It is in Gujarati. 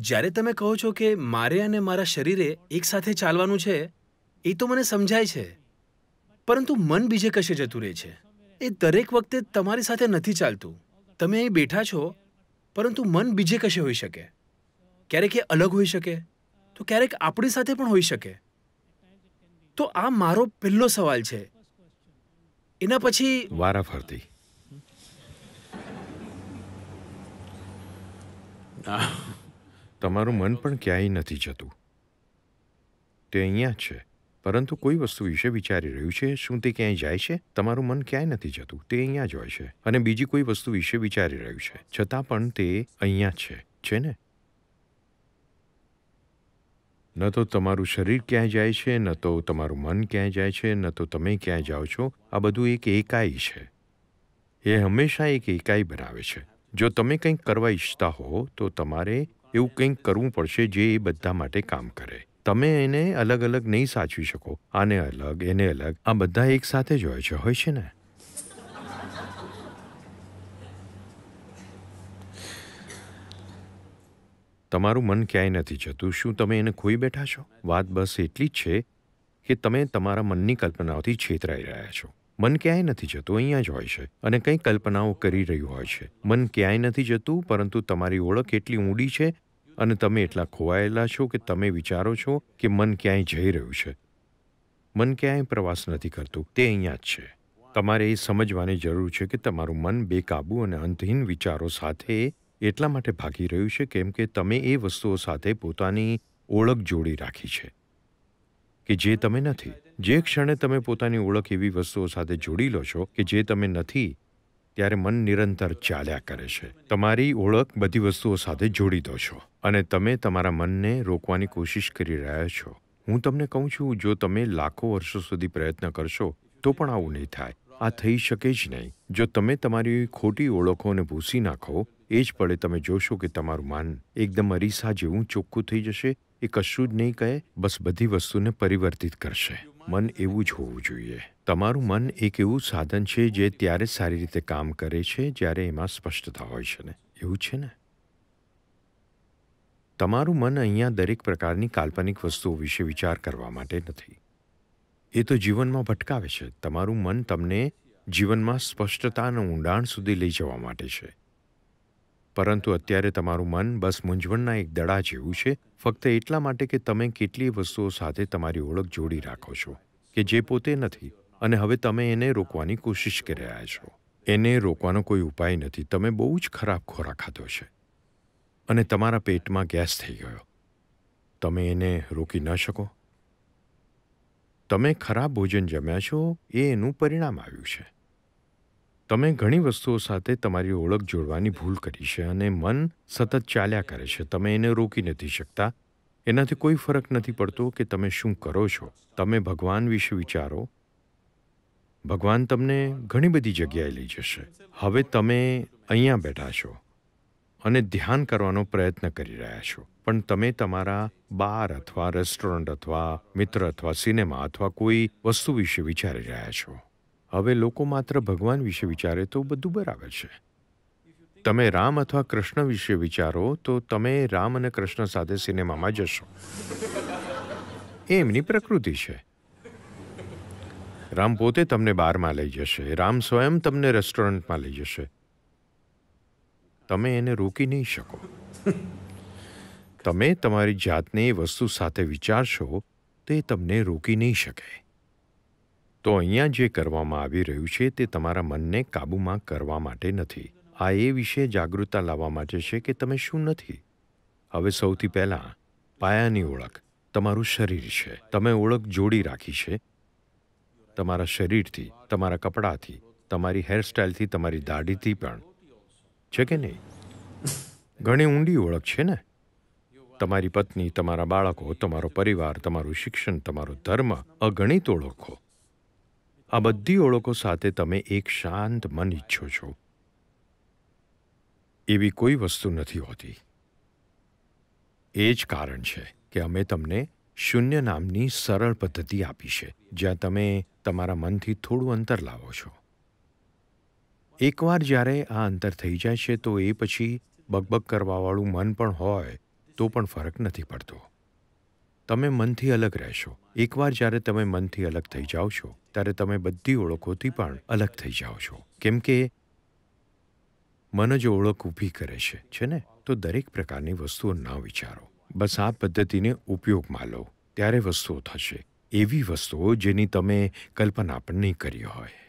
જ્યારે તમે કહો છો કે મારે અને મારા શરીરે એકસાથે ચાલવાનું છે એ તો મને સમજાય છે પરંતુ મન બીજે કશે જતું રહે છે એ દરેક વખતે તમારી સાથે નથી ચાલતું તમે અહીં બેઠા છો પરંતુ મન બીજે કશે હોઈ શકે ક્યારેક એ અલગ હોઈ શકે તો ક્યારેક આપણી સાથે પણ હોઈ શકે તો આ મારો પહેલો સવાલ છે એના પછી વારાફરતી ના તમારું મન પણ ક્યાંય નથી જતું તે અહીંયા છે પરંતુ કોઈ વસ્તુ વિશે વિચારી રહ્યું છે શું તે ક્યાંય જાય છે તમારું મન ક્યાંય નથી જતું તે અહીંયા જ હોય છે અને બીજી કોઈ વસ્તુ વિશે વિચારી રહ્યું છે છતાં પણ તે અહીંયા છે છે ને ન તો તમારું શરીર ક્યાંય જાય છે ન તો તમારું મન ક્યાંય જાય છે ન તો તમે ક્યાંય જાઓ છો આ બધું એક એકાઈ છે એ હંમેશા એક એકાઈ બનાવે છે જો તમે કંઈક કરવા ઈચ્છતા હો તો તમારે એવું કંઈક કરવું પડશે જે એ બધા માટે કામ કરે તમે એને અલગ અલગ નહીં સાચવી શકો આને અલગ એને અલગ આ બધા એક સાથે જ હોય છે હોય છે ને તમારું મન ક્યાંય નથી જતું શું તમે એને ખોઈ બેઠા છો વાત બસ એટલી જ છે કે તમે તમારા મનની કલ્પનાઓથી છેતરાઈ રહ્યા છો મન ક્યાંય નથી જતું અહીંયા જ હોય છે અને કંઈ કલ્પનાઓ કરી રહ્યું હોય છે મન ક્યાંય નથી જતું પરંતુ તમારી ઓળખ એટલી ઊંડી છે અને તમે એટલા ખોવાયેલા છો કે તમે વિચારો છો કે મન ક્યાંય જઈ રહ્યું છે મન ક્યાંય પ્રવાસ નથી કરતું તે અહીંયા જ છે તમારે એ સમજવાની જરૂર છે કે તમારું મન બેકાબુ અને અંતહીન વિચારો સાથે એટલા માટે ભાગી રહ્યું છે કેમ કે તમે એ વસ્તુઓ સાથે પોતાની ઓળખ જોડી રાખી છે કે જે તમે નથી જે ક્ષણે તમે પોતાની ઓળખ એવી વસ્તુઓ સાથે જોડી લો છો કે જે તમે નથી ત્યારે મન નિરંતર ચાલ્યા કરે છે તમારી ઓળખ બધી વસ્તુઓ સાથે જોડી દો છો અને તમે તમારા મનને રોકવાની કોશિશ કરી રહ્યા છો હું તમને કહું છું જો તમે લાખો વર્ષો સુધી પ્રયત્ન કરશો તો પણ આવું નહીં થાય આ થઈ શકે જ નહીં જો તમે તમારી ખોટી ઓળખોને ભૂસી નાખો એ જ પડે તમે જોશો કે તમારું માન એકદમ અરીસા જેવું ચોખ્ખું થઈ જશે એ કશું જ નહીં કહે બસ બધી વસ્તુને પરિવર્તિત કરશે મન એવું જ હોવું જોઈએ તમારું મન એક એવું સાધન છે જે ત્યારે સારી રીતે કામ કરે છે જ્યારે એમાં સ્પષ્ટતા હોય છે ને એવું છે ને તમારું મન અહીંયા દરેક પ્રકારની કાલ્પનિક વસ્તુઓ વિશે વિચાર કરવા માટે નથી એ તો જીવનમાં ભટકાવે છે તમારું મન તમને જીવનમાં સ્પષ્ટતાના ઊંડાણ સુધી લઈ જવા માટે છે પરંતુ અત્યારે તમારું મન બસ મૂંઝવણના એક દડા જેવું છે ફક્ત એટલા માટે કે તમે કેટલી વસ્તુઓ સાથે તમારી ઓળખ જોડી રાખો છો કે જે પોતે નથી અને હવે તમે એને રોકવાની કોશિશ કરી રહ્યા છો એને રોકવાનો કોઈ ઉપાય નથી તમે બહુ જ ખરાબ ખોરાક ખાધો છે અને તમારા પેટમાં ગેસ થઈ ગયો તમે એને રોકી ન શકો તમે ખરાબ ભોજન જમ્યા છો એ એનું પરિણામ આવ્યું છે તમે ઘણી વસ્તુઓ સાથે તમારી ઓળખ જોડવાની ભૂલ કરી છે અને મન સતત ચાલ્યા કરે છે તમે એને રોકી નથી શકતા એનાથી કોઈ ફરક નથી પડતો કે તમે શું કરો છો તમે ભગવાન વિશે વિચારો ભગવાન તમને ઘણી બધી જગ્યાએ લઈ જશે હવે તમે અહીંયા બેઠા છો અને ધ્યાન કરવાનો પ્રયત્ન કરી રહ્યા છો પણ તમે તમારા બાર અથવા રેસ્ટોરન્ટ અથવા મિત્ર અથવા સિનેમા અથવા કોઈ વસ્તુ વિશે વિચારી રહ્યા છો હવે લોકો માત્ર ભગવાન વિશે વિચારે તો બધું બરાબર છે તમે રામ અથવા કૃષ્ણ વિશે વિચારો તો તમે રામ અને કૃષ્ણ સાથે સિનેમામાં જશો એ એમની પ્રકૃતિ છે રામ પોતે તમને બારમાં લઈ જશે રામ સ્વયં તમને રેસ્ટોરન્ટમાં લઈ જશે તમે એને રોકી નહીં શકો તમે તમારી જાતને એ વસ્તુ સાથે વિચારશો તે તમને રોકી નહીં શકે તો અહીંયા જે કરવામાં આવી રહ્યું છે તે તમારા મનને કાબૂમાં કરવા માટે નથી આ એ વિશે જાગૃતતા લાવવા માટે છે કે તમે શું નથી હવે સૌથી પહેલાં પાયાની ઓળખ તમારું શરીર છે તમે ઓળખ જોડી રાખી છે તમારા શરીરથી તમારા કપડાથી તમારી હેરસ્ટાઇલથી તમારી દાઢીથી પણ છે કે નહીં ઘણી ઊંડી ઓળખ છે ને તમારી પત્ની તમારા બાળકો તમારો પરિવાર તમારું શિક્ષણ તમારો ધર્મ અગણિત ઓળખો આ બધી ઓળખો સાથે તમે એક શાંત મન ઈચ્છો છો એવી કોઈ વસ્તુ નથી હોતી એ જ કારણ છે કે અમે તમને શૂન્ય નામની સરળ પદ્ધતિ આપી છે જ્યાં તમે તમારા મનથી થોડું અંતર લાવો છો એકવાર જ્યારે આ અંતર થઈ જાય છે તો એ પછી બકબક કરવાવાળું મન પણ હોય તો પણ ફરક નથી પડતો તમે મનથી અલગ રહેશો એકવાર જ્યારે તમે મનથી અલગ થઈ જાઓ છો ત્યારે તમે બધી ઓળખોથી પણ અલગ થઈ જાઓ છો કેમ કે મન જ ઓળખ ઊભી કરે છે છે ને તો દરેક પ્રકારની વસ્તુઓ ન વિચારો બસ આ પદ્ધતિને ઉપયોગમાં લો ત્યારે વસ્તુઓ થશે એવી વસ્તુઓ જેની તમે કલ્પના પણ નહીં કરી હોય